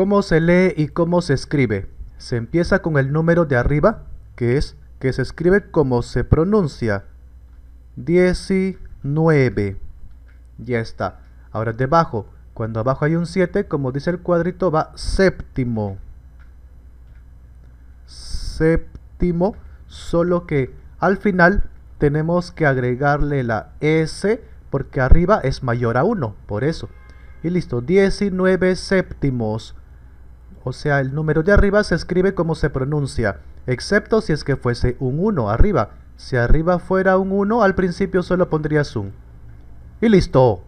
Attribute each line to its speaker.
Speaker 1: ¿Cómo se lee y cómo se escribe? Se empieza con el número de arriba, que es que se escribe como se pronuncia. 19. Ya está. Ahora debajo, cuando abajo hay un 7, como dice el cuadrito, va séptimo. Séptimo, solo que al final tenemos que agregarle la S porque arriba es mayor a 1, por eso. Y listo, 19 séptimos. O sea, el número de arriba se escribe como se pronuncia, excepto si es que fuese un 1 arriba. Si arriba fuera un 1, al principio solo pondrías un. ¡Y listo!